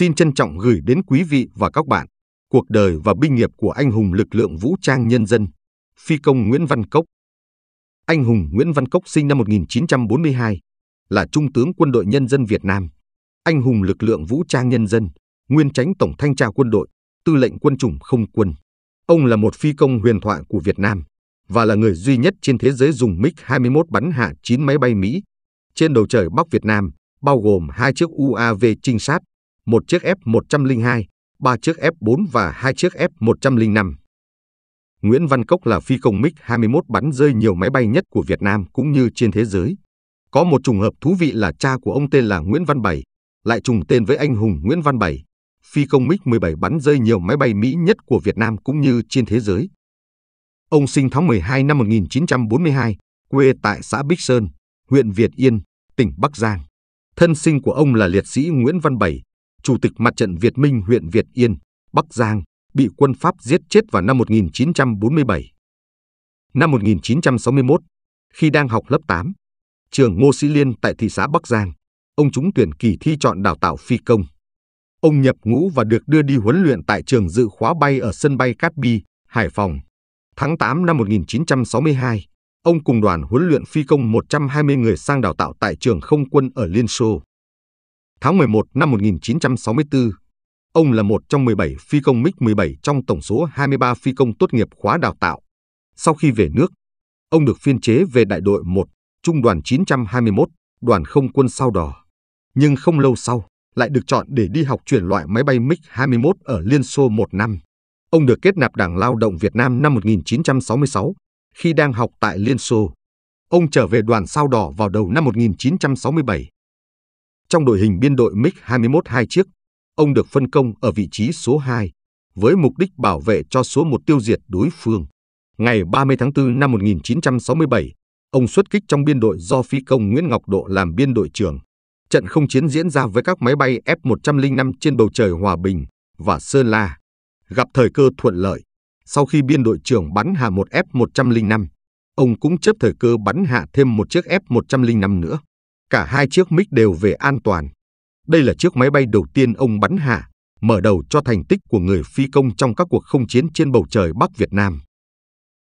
xin trân trọng gửi đến quý vị và các bạn cuộc đời và binh nghiệp của anh hùng lực lượng vũ trang nhân dân, phi công Nguyễn Văn Cốc. Anh hùng Nguyễn Văn Cốc sinh năm 1942, là Trung tướng Quân đội Nhân dân Việt Nam, anh hùng lực lượng vũ trang nhân dân, nguyên tránh Tổng Thanh tra Quân đội, tư lệnh quân chủng không quân. Ông là một phi công huyền thoại của Việt Nam và là người duy nhất trên thế giới dùng MiG-21 bắn hạ 9 máy bay Mỹ trên đầu trời Bắc Việt Nam, bao gồm hai chiếc UAV trinh sát một chiếc F-102, ba chiếc F-4 và hai chiếc F-105. Nguyễn Văn Cốc là phi công MiG-21 bắn rơi nhiều máy bay nhất của Việt Nam cũng như trên thế giới. Có một trùng hợp thú vị là cha của ông tên là Nguyễn Văn Bảy, lại trùng tên với anh hùng Nguyễn Văn Bảy, phi công MiG-17 bắn rơi nhiều máy bay Mỹ nhất của Việt Nam cũng như trên thế giới. Ông sinh tháng 12 năm 1942, quê tại xã Bích Sơn, huyện Việt Yên, tỉnh Bắc Giang. Thân sinh của ông là liệt sĩ Nguyễn Văn Bảy, Chủ tịch Mặt trận Việt Minh huyện Việt Yên, Bắc Giang, bị quân Pháp giết chết vào năm 1947. Năm 1961, khi đang học lớp 8, trường Ngô Sĩ Liên tại thị xã Bắc Giang, ông trúng tuyển kỳ thi chọn đào tạo phi công. Ông nhập ngũ và được đưa đi huấn luyện tại trường dự khóa bay ở sân bay Cát Bi, Hải Phòng. Tháng 8 năm 1962, ông cùng đoàn huấn luyện phi công 120 người sang đào tạo tại trường không quân ở Liên Xô. Tháng 11 năm 1964, ông là một trong 17 phi công MiG-17 trong tổng số 23 phi công tốt nghiệp khóa đào tạo. Sau khi về nước, ông được phiên chế về đại đội 1, trung đoàn 921, đoàn không quân sao đỏ. Nhưng không lâu sau, lại được chọn để đi học chuyển loại máy bay MiG-21 ở Liên Xô một năm. Ông được kết nạp Đảng Lao động Việt Nam năm 1966, khi đang học tại Liên Xô. Ông trở về đoàn sao đỏ vào đầu năm 1967. Trong đội hình biên đội MiG-21 hai chiếc, ông được phân công ở vị trí số 2 với mục đích bảo vệ cho số một tiêu diệt đối phương. Ngày 30 tháng 4 năm 1967, ông xuất kích trong biên đội do phi công Nguyễn Ngọc Độ làm biên đội trưởng. Trận không chiến diễn ra với các máy bay F-105 trên bầu trời Hòa Bình và Sơn La. Gặp thời cơ thuận lợi, sau khi biên đội trưởng bắn hạ một F-105, ông cũng chấp thời cơ bắn hạ thêm một chiếc F-105 nữa. Cả hai chiếc mig đều về an toàn. Đây là chiếc máy bay đầu tiên ông bắn hạ, mở đầu cho thành tích của người phi công trong các cuộc không chiến trên bầu trời Bắc Việt Nam.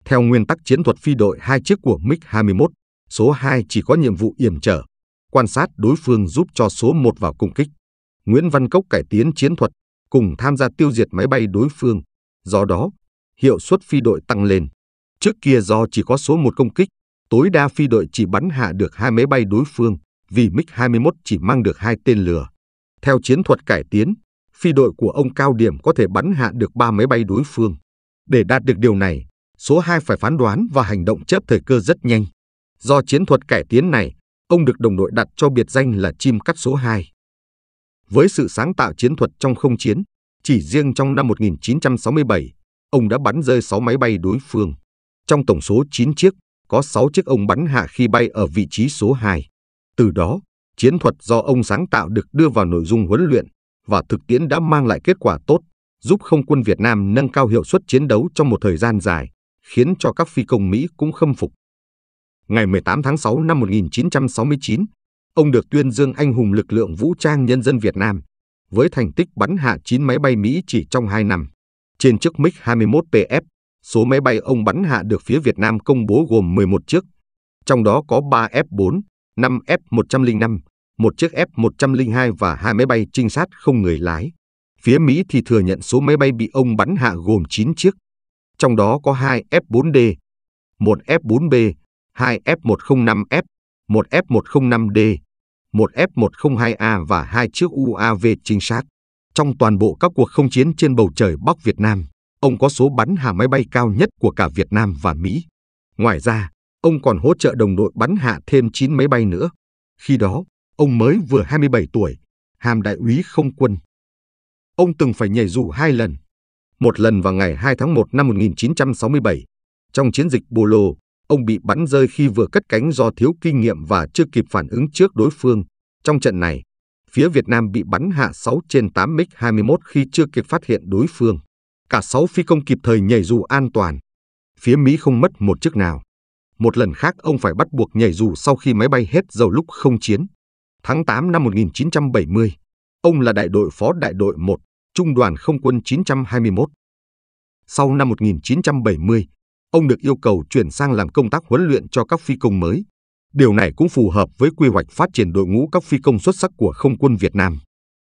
Theo nguyên tắc chiến thuật phi đội, hai chiếc của MiG-21, số 2 chỉ có nhiệm vụ yểm trở, quan sát đối phương giúp cho số 1 vào cung kích. Nguyễn Văn Cốc cải tiến chiến thuật, cùng tham gia tiêu diệt máy bay đối phương. Do đó, hiệu suất phi đội tăng lên. Trước kia do chỉ có số 1 công kích, tối đa phi đội chỉ bắn hạ được hai máy bay đối phương vì MiG-21 chỉ mang được hai tên lửa. Theo chiến thuật cải tiến, phi đội của ông Cao Điểm có thể bắn hạ được ba máy bay đối phương. Để đạt được điều này, số 2 phải phán đoán và hành động chớp thời cơ rất nhanh. Do chiến thuật cải tiến này, ông được đồng đội đặt cho biệt danh là chim cắt số 2. Với sự sáng tạo chiến thuật trong không chiến, chỉ riêng trong năm 1967, ông đã bắn rơi 6 máy bay đối phương. Trong tổng số 9 chiếc, có 6 chiếc ông bắn hạ khi bay ở vị trí số 2. Từ đó, chiến thuật do ông sáng tạo được đưa vào nội dung huấn luyện và thực tiễn đã mang lại kết quả tốt, giúp không quân Việt Nam nâng cao hiệu suất chiến đấu trong một thời gian dài, khiến cho các phi công Mỹ cũng khâm phục. Ngày 18 tháng 6 năm 1969, ông được tuyên dương anh hùng lực lượng vũ trang nhân dân Việt Nam với thành tích bắn hạ 9 máy bay Mỹ chỉ trong 2 năm. Trên chiếc MiG-21PF, số máy bay ông bắn hạ được phía Việt Nam công bố gồm 11 chiếc, trong đó có 3 F-4, 5 F-105, một chiếc F-102 và hai máy bay trinh sát không người lái. Phía Mỹ thì thừa nhận số máy bay bị ông bắn hạ gồm 9 chiếc, trong đó có 2 F-4D, 1 F-4B, 2 F-105F, 1 F-105D, 1 F-102A và hai chiếc UAV trinh sát. Trong toàn bộ các cuộc không chiến trên bầu trời Bắc Việt Nam, ông có số bắn hạ máy bay cao nhất của cả Việt Nam và Mỹ. Ngoài ra, ông còn hỗ trợ đồng đội bắn hạ thêm 9 máy bay nữa. Khi đó, ông mới vừa 27 tuổi, hàm đại úy không quân. Ông từng phải nhảy dù hai lần, một lần vào ngày 2 tháng 1 năm 1967, trong chiến dịch Bolo, ông bị bắn rơi khi vừa cất cánh do thiếu kinh nghiệm và chưa kịp phản ứng trước đối phương. Trong trận này, phía Việt Nam bị bắn hạ 6 trên 8 MiG-21 khi chưa kịp phát hiện đối phương. Cả 6 phi công kịp thời nhảy dù an toàn. Phía Mỹ không mất một chiếc nào. Một lần khác ông phải bắt buộc nhảy dù sau khi máy bay hết dầu lúc không chiến. Tháng 8 năm 1970, ông là đại đội phó đại đội 1, Trung đoàn Không quân 921. Sau năm 1970, ông được yêu cầu chuyển sang làm công tác huấn luyện cho các phi công mới. Điều này cũng phù hợp với quy hoạch phát triển đội ngũ các phi công xuất sắc của Không quân Việt Nam.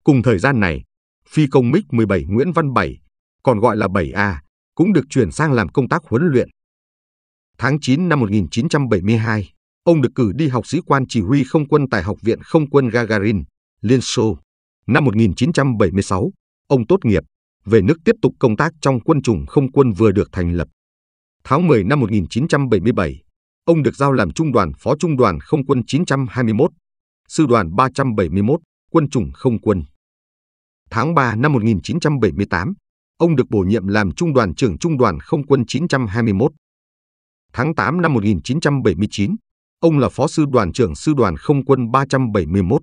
Cùng thời gian này, phi công MiG-17 Nguyễn Văn Bảy, còn gọi là 7A, cũng được chuyển sang làm công tác huấn luyện tháng 9 năm 1972, ông được cử đi học sĩ quan chỉ huy không quân tại Học viện Không quân Gagarin, Liên Xô. Năm 1976, ông tốt nghiệp, về nước tiếp tục công tác trong quân chủng không quân vừa được thành lập. Tháng 10 năm 1977, ông được giao làm trung đoàn phó trung đoàn không quân 921, sư đoàn 371, quân chủng không quân. Tháng 3 năm 1978, ông được bổ nhiệm làm trung đoàn trưởng trung đoàn không quân 921 tháng 8 năm 1979, ông là Phó Sư đoàn trưởng Sư đoàn Không quân 371.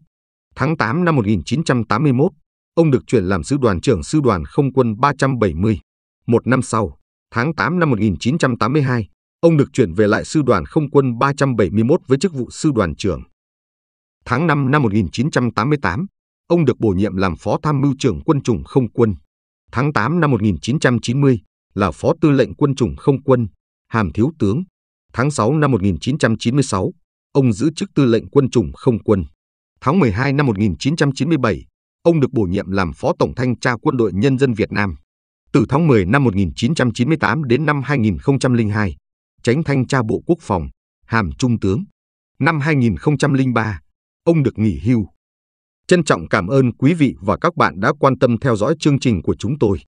Tháng 8 năm 1981, ông được chuyển làm Sư đoàn trưởng Sư đoàn Không quân 370. Một năm sau, tháng 8 năm 1982, ông được chuyển về lại Sư đoàn Không quân 371 với chức vụ Sư đoàn trưởng. Tháng 5 năm 1988, ông được bổ nhiệm làm Phó Tham mưu trưởng Quân chủng Không quân. Tháng 8 năm 1990 là Phó Tư lệnh Quân chủng Không quân hàm thiếu tướng. Tháng 6 năm 1996, ông giữ chức tư lệnh quân chủng không quân. Tháng 12 năm 1997, ông được bổ nhiệm làm Phó Tổng Thanh tra Quân đội Nhân dân Việt Nam. Từ tháng 10 năm 1998 đến năm 2002, tránh thanh tra Bộ Quốc phòng, hàm trung tướng. Năm 2003, ông được nghỉ hưu. Trân trọng cảm ơn quý vị và các bạn đã quan tâm theo dõi chương trình của chúng tôi.